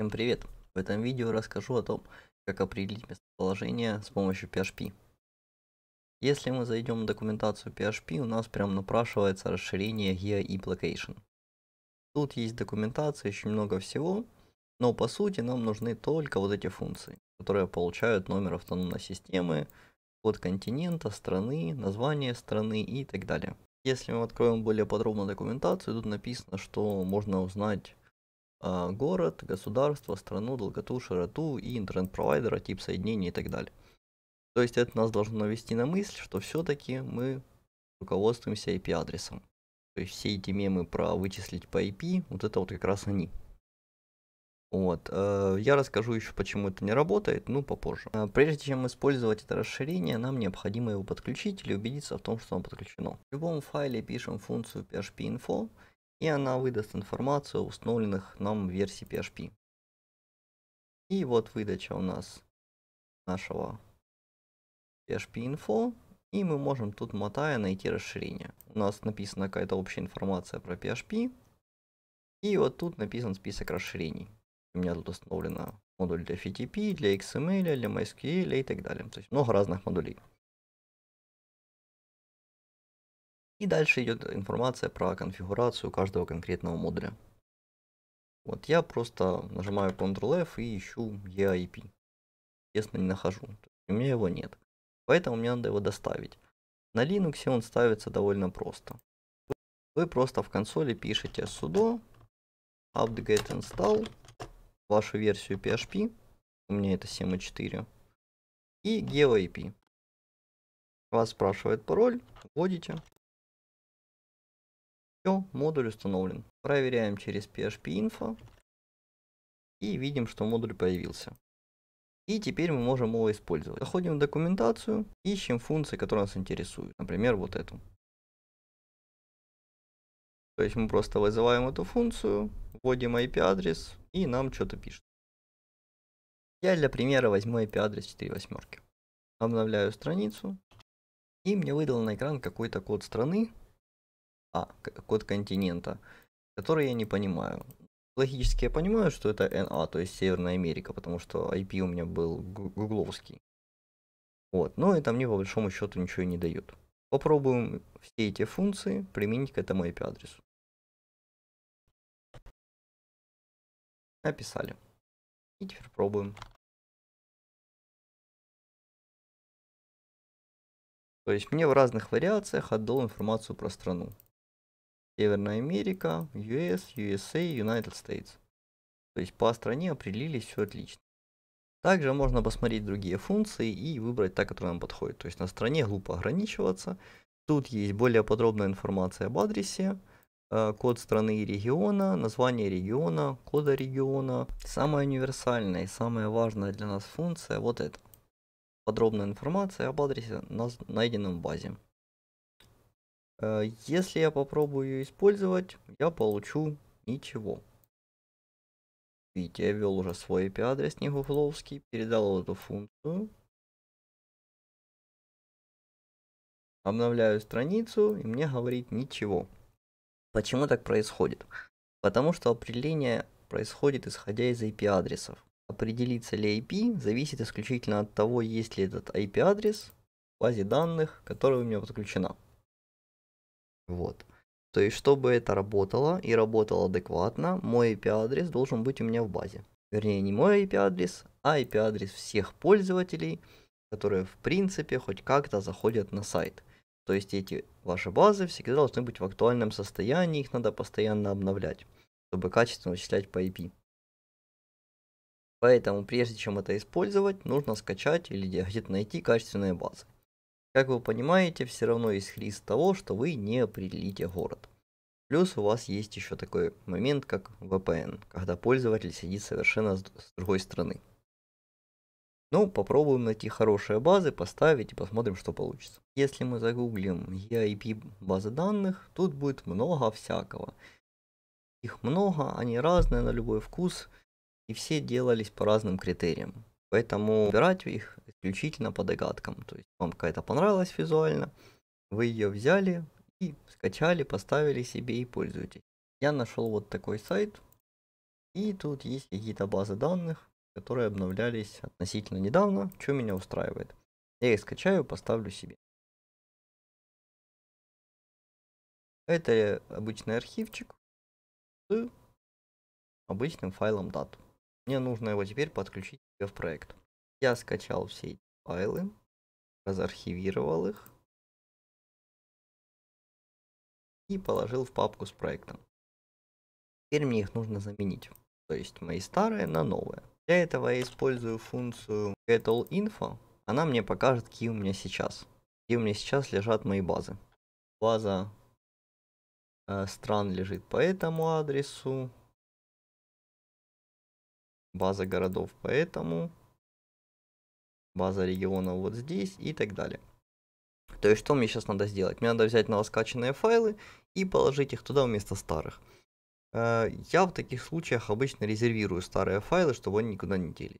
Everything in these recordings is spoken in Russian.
Всем привет! В этом видео расскажу о том, как определить местоположение с помощью PHP. Если мы зайдем в документацию PHP, у нас прям напрашивается расширение Gear Тут есть документация, еще много всего, но по сути нам нужны только вот эти функции, которые получают номер автономной системы, код континента, страны, название страны и так далее. Если мы откроем более подробно документацию, тут написано, что можно узнать а, город, государство, страну, долготу, широту и интернет-провайдера, тип соединения и так далее. То есть это нас должно навести на мысль, что все-таки мы руководствуемся IP-адресом. То есть все эти мемы про вычислить по IP, вот это вот как раз они. Вот. Э, я расскажу еще, почему это не работает, ну, попозже. Э, прежде чем использовать это расширение, нам необходимо его подключить или убедиться в том, что оно подключено. В любом файле пишем функцию php и она выдаст информацию о установленных нам версии PHP. И вот выдача у нас нашего PHP info, и мы можем тут мотая найти расширение. У нас написана какая-то общая информация про PHP, и вот тут написан список расширений. У меня тут установлена модуль для FTP, для XML, для MySQL и так далее. То есть много разных модулей. И дальше идет информация про конфигурацию каждого конкретного модуля. Вот я просто нажимаю Ctrl-F и ищу EIP. Естественно, не нахожу. У меня его нет. Поэтому мне надо его доставить. На Linux он ставится довольно просто. Вы просто в консоли пишете sudo apt-get install вашу версию PHP, у меня это 7.4, и GeoIP. Вас спрашивает пароль, вводите, все, модуль установлен. Проверяем через php-info и видим, что модуль появился. И теперь мы можем его использовать. Заходим в документацию, ищем функции, которые нас интересуют. Например, вот эту. То есть мы просто вызываем эту функцию, вводим IP-адрес и нам что-то пишет. Я для примера возьму IP-адрес 48. Обновляю страницу. И мне выдал на экран какой-то код страны, а, код континента, который я не понимаю. Логически я понимаю, что это NA, а, то есть Северная Америка, потому что IP у меня был гугловский. Вот, но ну это мне по большому счету ничего не дает. Попробуем все эти функции применить к этому IP-адресу. Описали. И теперь пробуем. То есть мне в разных вариациях отдал информацию про страну. Северная Америка, US, USA, United States. То есть по стране определились, все отлично. Также можно посмотреть другие функции и выбрать та, которая нам подходит. То есть на стране глупо ограничиваться. Тут есть более подробная информация об адресе, э, код страны и региона, название региона, кода региона. Самая универсальная и самая важная для нас функция вот эта. Подробная информация об адресе на найденном базе. Э, если я попробую ее использовать, я получу ничего. Видите, я ввел уже свой IP-адрес не передал эту функцию. Обновляю страницу, и мне говорит ничего. Почему так происходит? Потому что определение происходит исходя из IP-адресов. Определиться ли IP зависит исключительно от того, есть ли этот IP-адрес в базе данных, которая у меня подключена. Вот. То есть, чтобы это работало и работало адекватно, мой IP-адрес должен быть у меня в базе. Вернее, не мой IP-адрес, а IP-адрес всех пользователей, которые в принципе хоть как-то заходят на сайт. То есть эти ваши базы всегда должны быть в актуальном состоянии, их надо постоянно обновлять, чтобы качественно вычислять по IP. Поэтому прежде чем это использовать, нужно скачать или где-то найти качественные базы. Как вы понимаете, все равно есть риск того, что вы не определите город. Плюс у вас есть еще такой момент, как VPN, когда пользователь сидит совершенно с другой стороны. Ну, попробуем найти хорошие базы, поставить и посмотрим, что получится. Если мы загуглим EIP базы данных, тут будет много всякого. Их много, они разные на любой вкус, и все делались по разным критериям. Поэтому выбирать их исключительно по догадкам. То есть вам какая-то понравилась визуально, вы ее взяли и скачали, поставили себе и пользуетесь. Я нашел вот такой сайт, и тут есть какие-то базы данных, которые обновлялись относительно недавно, что меня устраивает. Я их скачаю, поставлю себе. Это обычный архивчик с обычным файлом дат. Мне нужно его теперь подключить в проект. Я скачал все эти файлы, разархивировал их и положил в папку с проектом. Теперь мне их нужно заменить, то есть мои старые на новые. Для этого я использую функцию getAllInfo, она мне покажет, какие у меня сейчас, где у меня сейчас лежат мои базы. База э, стран лежит по этому адресу, база городов по этому, база региона вот здесь и так далее. То есть что мне сейчас надо сделать? Мне надо взять новоскачанные файлы и положить их туда вместо старых. Э, я в таких случаях обычно резервирую старые файлы, чтобы они никуда не делись.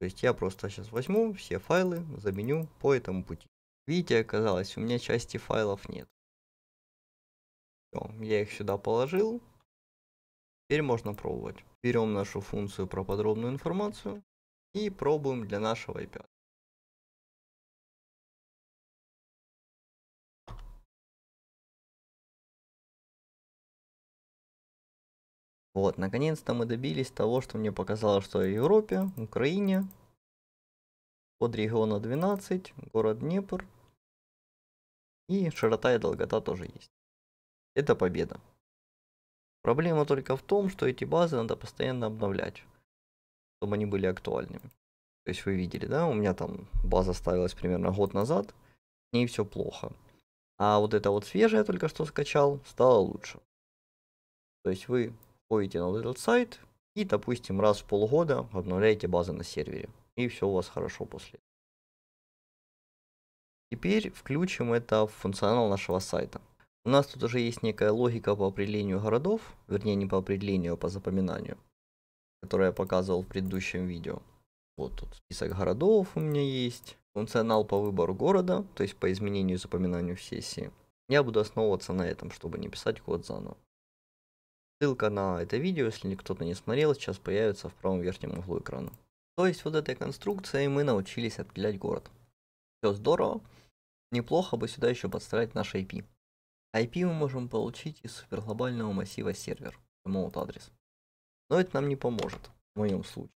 То есть я просто сейчас возьму все файлы, заменю по этому пути. Видите, оказалось, у меня части файлов нет. Все, я их сюда положил. Теперь можно пробовать. Берем нашу функцию про подробную информацию и пробуем для нашего IP. Вот, наконец-то мы добились того, что мне показалось, что в Европе, Украине, под региона 12, город Днепр, и широта и долгота тоже есть. Это победа. Проблема только в том, что эти базы надо постоянно обновлять чтобы они были актуальными. То есть вы видели, да, у меня там база ставилась примерно год назад, с ней все плохо. А вот это вот свежее, только что скачал, стало лучше. То есть вы ходите на вот этот сайт и, допустим, раз в полгода обновляете базы на сервере. И все у вас хорошо после. Теперь включим это в функционал нашего сайта. У нас тут уже есть некая логика по определению городов, вернее не по определению, а по запоминанию которые я показывал в предыдущем видео. Вот тут список городов у меня есть. Функционал по выбору города, то есть по изменению и запоминанию в сессии. Я буду основываться на этом, чтобы не писать код заново. Ссылка на это видео, если кто-то не смотрел, сейчас появится в правом верхнем углу экрана. То есть вот этой конструкцией мы научились определять город. Все здорово. Неплохо бы сюда еще подставлять наш IP. IP мы можем получить из суперглобального массива сервер, remote адрес. Но это нам не поможет в моем случае.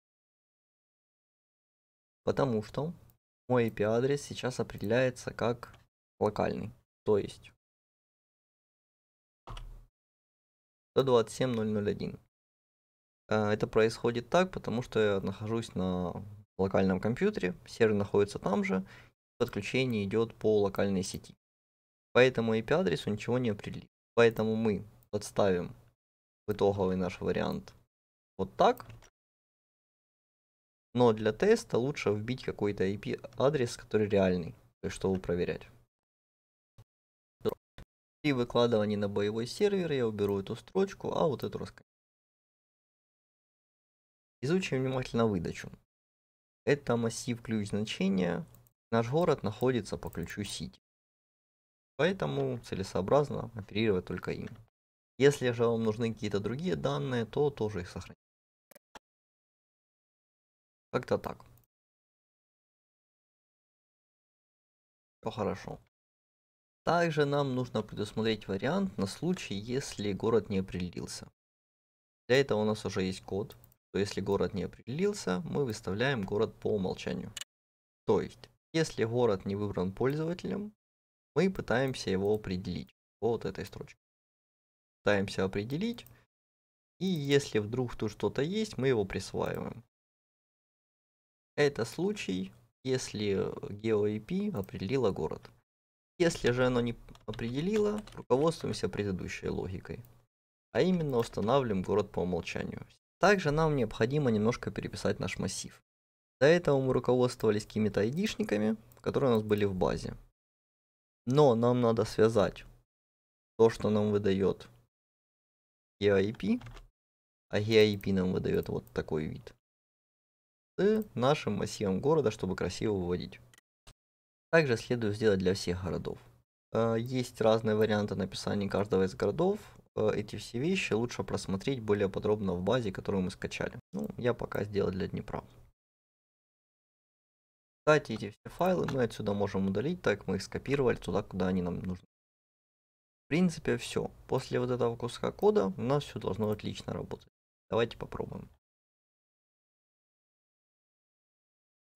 Потому что мой IP-адрес сейчас определяется как локальный. То есть 127.0.0.1. А, это происходит так, потому что я нахожусь на локальном компьютере, сервер находится там же, подключение идет по локальной сети. Поэтому IP-адресу ничего не определит. Поэтому мы подставим в итоговый наш вариант вот так. Но для теста лучше вбить какой-то IP-адрес, который реальный, чтобы проверять. При выкладывании на боевой сервер я уберу эту строчку, а вот эту раскачу. Изучим внимательно выдачу. Это массив ключ значения. Наш город находится по ключу сити. Поэтому целесообразно оперировать только им. Если же вам нужны какие-то другие данные, то тоже их сохраните. Как-то так. Все хорошо. Также нам нужно предусмотреть вариант на случай, если город не определился. Для этого у нас уже есть код, что если город не определился, мы выставляем город по умолчанию. То есть, если город не выбран пользователем, мы пытаемся его определить вот этой строчке. Пытаемся определить, и если вдруг тут что-то есть, мы его присваиваем. Это случай, если GeoIP определила город. Если же оно не определило, руководствуемся предыдущей логикой. А именно устанавливаем город по умолчанию. Также нам необходимо немножко переписать наш массив. До этого мы руководствовались какими-то айдишниками, которые у нас были в базе. Но нам надо связать то, что нам выдает GeoIP, а GeoIP нам выдает вот такой вид нашим массивом города, чтобы красиво выводить. Также следует сделать для всех городов. Э, есть разные варианты написания каждого из городов. Э, эти все вещи лучше просмотреть более подробно в базе, которую мы скачали. Ну, я пока сделал для Днепра. Кстати, эти все файлы мы отсюда можем удалить, так мы их скопировали туда, куда они нам нужны. В принципе, все. После вот этого куска кода у нас все должно отлично работать. Давайте попробуем.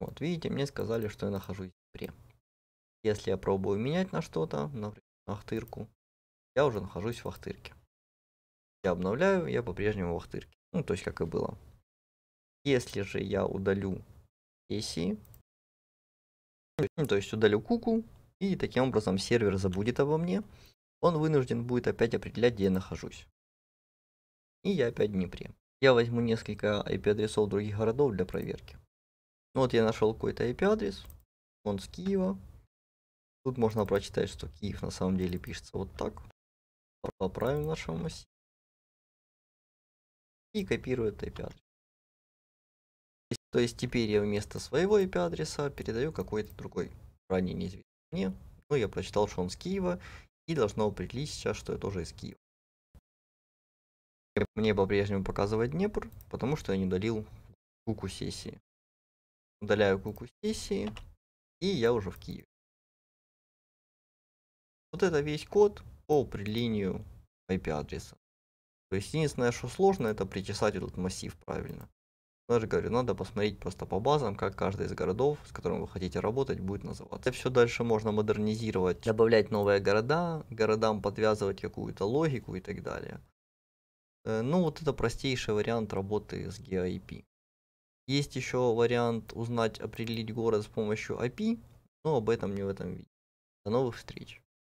Вот, видите, мне сказали, что я нахожусь в Днепре. Если я пробую менять на что-то, например, на ахтырку, я уже нахожусь в ахтырке. Я обновляю, я по-прежнему в ахтырке. Ну, то есть, как и было. Если же я удалю сессии, ну, то есть удалю куку, и таким образом сервер забудет обо мне, он вынужден будет опять определять, где я нахожусь. И я опять в Днепре. Я возьму несколько IP-адресов других городов для проверки. Ну, вот я нашел какой-то IP-адрес. Он с Киева. Тут можно прочитать, что Киев на самом деле пишется вот так. Поправим нашего массива. И копирую этот IP-адрес. То есть теперь я вместо своего IP-адреса передаю какой-то другой, ранее неизвестный мне. Ну я прочитал, что он с Киева. И должно определить сейчас, что я тоже из Киева. Мне по-прежнему показывает Днепр, потому что я не удалил куку сессии. Удаляю куку сессии. И я уже в Киеве. Вот это весь код по определению IP-адреса. То есть единственное, что сложно, это причесать этот массив правильно. Но я же говорю, надо посмотреть просто по базам, как каждый из городов, с которым вы хотите работать, будет называться. все дальше можно модернизировать, добавлять новые города, городам подвязывать какую-то логику и так далее. Э, ну вот это простейший вариант работы с GIP. Есть еще вариант узнать, определить город с помощью API, но об этом не в этом видео. До новых встреч!